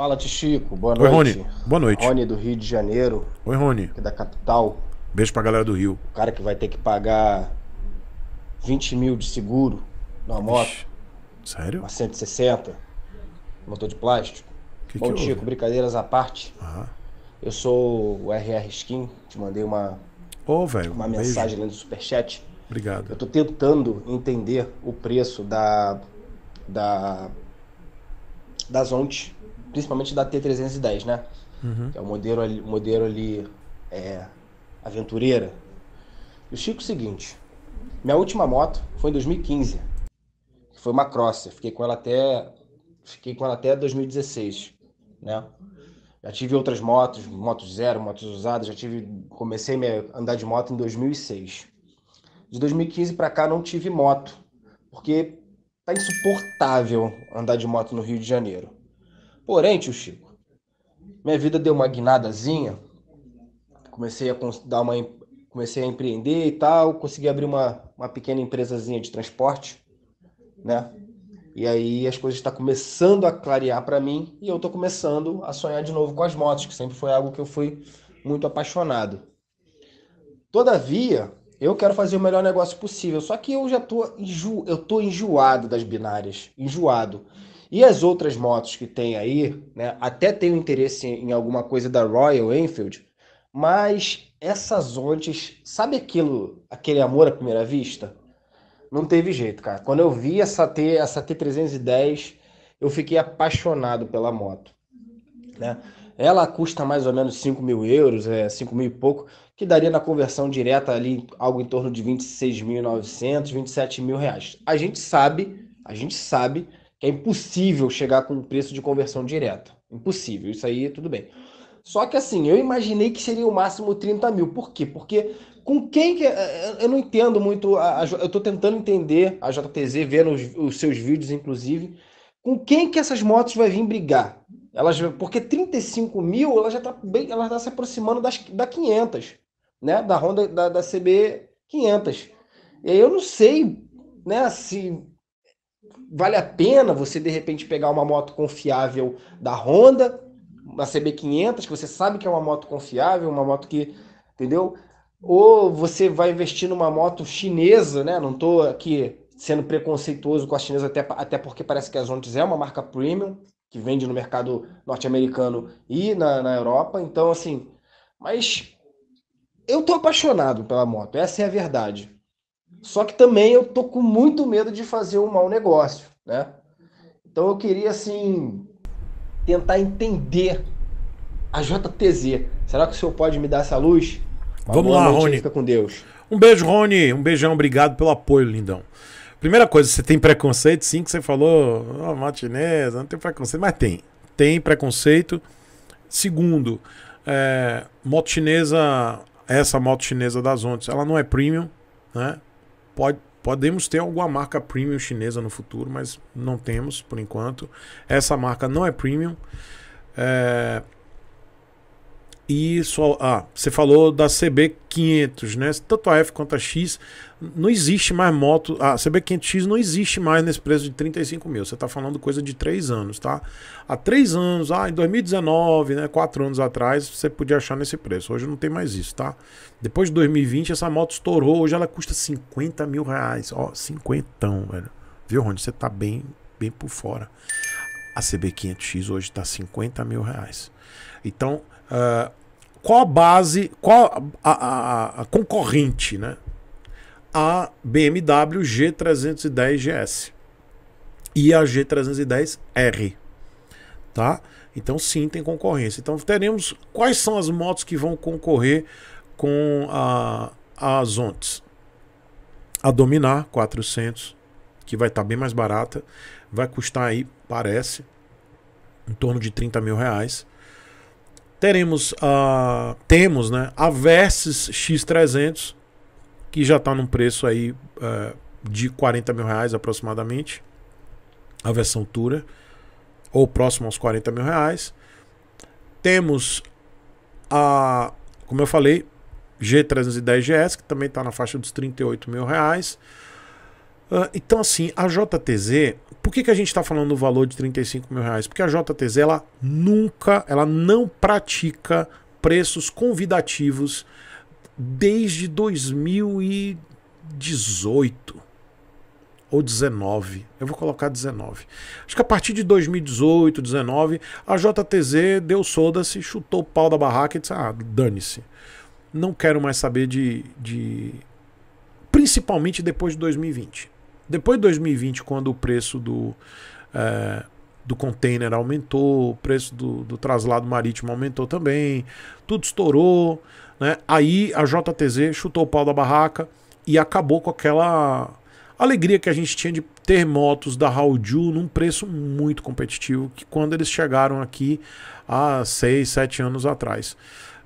Fala, Tichico. Boa noite. Oi, Rony. Boa noite. Rony do Rio de Janeiro. Oi, Rony. da capital. Beijo pra galera do Rio. O cara que vai ter que pagar 20 mil de seguro numa moto. Ixi, sério? Uma 160. Motor de plástico. Que Bom, que Chico, houve? brincadeiras à parte. Ah. Eu sou o RR Skin. Te mandei uma, oh, véio, uma mensagem ali no superchat. Obrigado. Eu tô tentando entender o preço da. da. da ONTs principalmente da T310, né? Uhum. Que é o modelo ali, modelo ali é, aventureira. E o Chico, é o seguinte: minha última moto foi em 2015, que foi uma Crosser. Fiquei com ela até, fiquei com ela até 2016, né? Já tive outras motos, motos zero, motos usadas. Já tive, comecei a andar de moto em 2006. De 2015 para cá não tive moto, porque tá insuportável andar de moto no Rio de Janeiro. Porém, tio Chico, minha vida deu uma guinadazinha. Comecei a dar uma comecei a empreender e tal, consegui abrir uma, uma pequena empresazinha de transporte, né? E aí as coisas estão tá começando a clarear para mim e eu estou começando a sonhar de novo com as motos, que sempre foi algo que eu fui muito apaixonado. Todavia, eu quero fazer o melhor negócio possível, só que eu já tô, enjo... eu tô enjoado das binárias, enjoado. E as outras motos que tem aí, né, até tenho interesse em alguma coisa da Royal Enfield, mas essas ontes, sabe aquilo, aquele amor à primeira vista? Não teve jeito, cara. Quando eu vi essa T, essa T310, eu fiquei apaixonado pela moto, né? Ela custa mais ou menos 5 mil euros, é, 5 mil e pouco, que daria na conversão direta ali algo em torno de 26.900, 27 mil reais. A gente sabe, a gente sabe que é impossível chegar com um preço de conversão direta. Impossível, isso aí tudo bem. Só que assim, eu imaginei que seria o máximo 30 mil. Por quê? Porque com quem que. Eh, eh, eu não entendo muito. A, a, eu estou tentando entender a JTZ, vendo os, os, seus vídeos, inclusive. Com quem que essas motos vai vir brigar? Elas, porque 35 mil, ela já está bem, ela tá se aproximando das, da 500, né? Da Honda, da, da CB 500. E aí eu não sei, né? Se vale a pena você de repente pegar uma moto confiável da Honda, uma CB500, que você sabe que é uma moto confiável, uma moto que, entendeu? Ou você vai investir numa moto chinesa, né? Não estou aqui sendo preconceituoso com a chinesa, até, até porque parece que a Zontes é uma marca premium, que vende no mercado norte-americano e na, na Europa. Então, assim, mas eu tô apaixonado pela moto, essa é a verdade. Só que também eu tô com muito medo de fazer um mau negócio, né? Então eu queria assim tentar entender a JTZ. Será que o senhor pode me dar essa luz? Vamos lá, Rony. Fica com Deus. Um beijo, Rony. Um beijão. Obrigado pelo apoio, lindão. Primeira coisa, você tem preconceito, sim, que você falou, oh, Martinez, não tem preconceito, mas tem. Tem preconceito. Segundo, é, moto chinesa, essa moto chinesa das ondas, ela não é premium, né? Pode, podemos ter alguma marca premium chinesa no futuro, mas não temos por enquanto. Essa marca não é premium. É, isso Ah, você falou da CB500, né? Tanto a F quanto a X. Não existe mais moto. A CB500X não existe mais nesse preço de 35 mil. Você está falando coisa de 3 anos, tá? Há 3 anos, ah, em 2019, né? 4 anos atrás, você podia achar nesse preço. Hoje não tem mais isso, tá? Depois de 2020, essa moto estourou. Hoje ela custa 50 mil reais. Ó, cinquentão velho. Viu, Rony? Você tá bem, bem por fora. A CB500X hoje está 50 mil reais. Então, uh, qual a base, qual a, a, a concorrente, né? A BMW G310 GS e a G310R, tá? Então sim, tem concorrência. Então teremos quais são as motos que vão concorrer com a, a Zontes. A Dominar 400, que vai estar tá bem mais barata, vai custar aí, parece, em torno de 30 mil reais teremos a ah, temos né a Versys X300 que já está num preço aí uh, de 40 mil reais aproximadamente a versão Tura ou próximo aos 40 mil reais temos a como eu falei G310 GS que também está na faixa dos 38 mil reais ah, então, assim, a JTZ, por que, que a gente está falando do valor de 35 mil reais? Porque a JTZ ela nunca, ela não pratica preços convidativos desde 2018 ou 19. Eu vou colocar 19. Acho que a partir de 2018, 19, a JTZ deu soda-se, chutou o pau da barraca e disse: ah, dane-se. Não quero mais saber de, de. Principalmente depois de 2020. Depois de 2020, quando o preço do, é, do container aumentou, o preço do, do traslado marítimo aumentou também, tudo estourou. Né? Aí a JTZ chutou o pau da barraca e acabou com aquela alegria que a gente tinha de ter motos da Haoju num preço muito competitivo que quando eles chegaram aqui há 6, 7 anos atrás.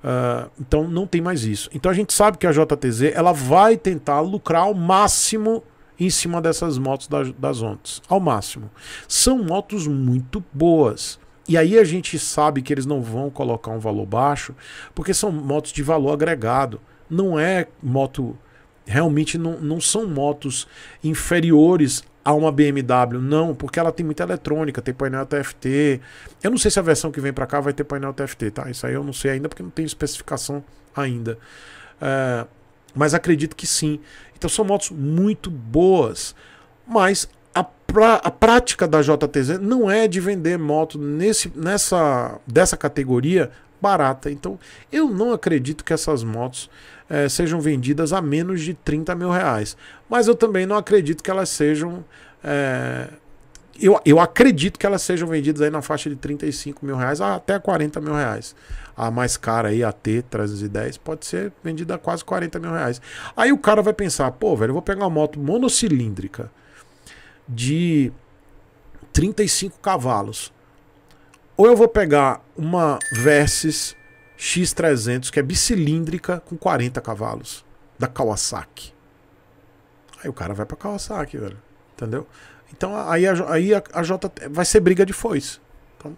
Uh, então não tem mais isso. Então a gente sabe que a JTZ ela vai tentar lucrar ao máximo em cima dessas motos das ondas, ao máximo. São motos muito boas. E aí a gente sabe que eles não vão colocar um valor baixo, porque são motos de valor agregado. Não é moto. Realmente não, não são motos inferiores a uma BMW, não, porque ela tem muita eletrônica, tem painel TFT. Eu não sei se a versão que vem para cá vai ter painel TFT, tá? Isso aí eu não sei ainda porque não tem especificação ainda. É, mas acredito que sim. Então são motos muito boas, mas a, pra, a prática da JTZ não é de vender moto nesse, nessa, dessa categoria barata. Então eu não acredito que essas motos é, sejam vendidas a menos de 30 mil reais, mas eu também não acredito que elas sejam. É, eu, eu acredito que elas sejam vendidas aí na faixa de 35 mil reais a até 40 mil reais. A mais cara aí, a T310, pode ser vendida a quase 40 mil reais. Aí o cara vai pensar, pô, velho, eu vou pegar uma moto monocilíndrica de 35 cavalos. Ou eu vou pegar uma Versys X300, que é bicilíndrica, com 40 cavalos, da Kawasaki. Aí o cara vai pra Kawasaki, velho. Entendeu? Então aí, a, aí a, a J vai ser briga de foice. Então,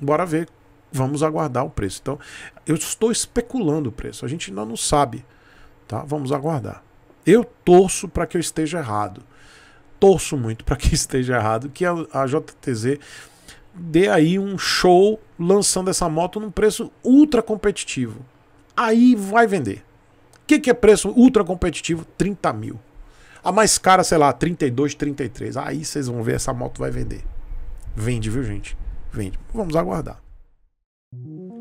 bora ver. Vamos aguardar o preço. Então, eu estou especulando o preço. A gente ainda não sabe. Tá? Vamos aguardar. Eu torço para que eu esteja errado. Torço muito para que esteja errado. Que a, a JTZ dê aí um show lançando essa moto num preço ultra competitivo. Aí vai vender. O que, que é preço ultra competitivo? 30 mil. A mais cara, sei lá, 32, 33. Aí vocês vão ver, essa moto vai vender. Vende, viu, gente? Vende. Vamos aguardar.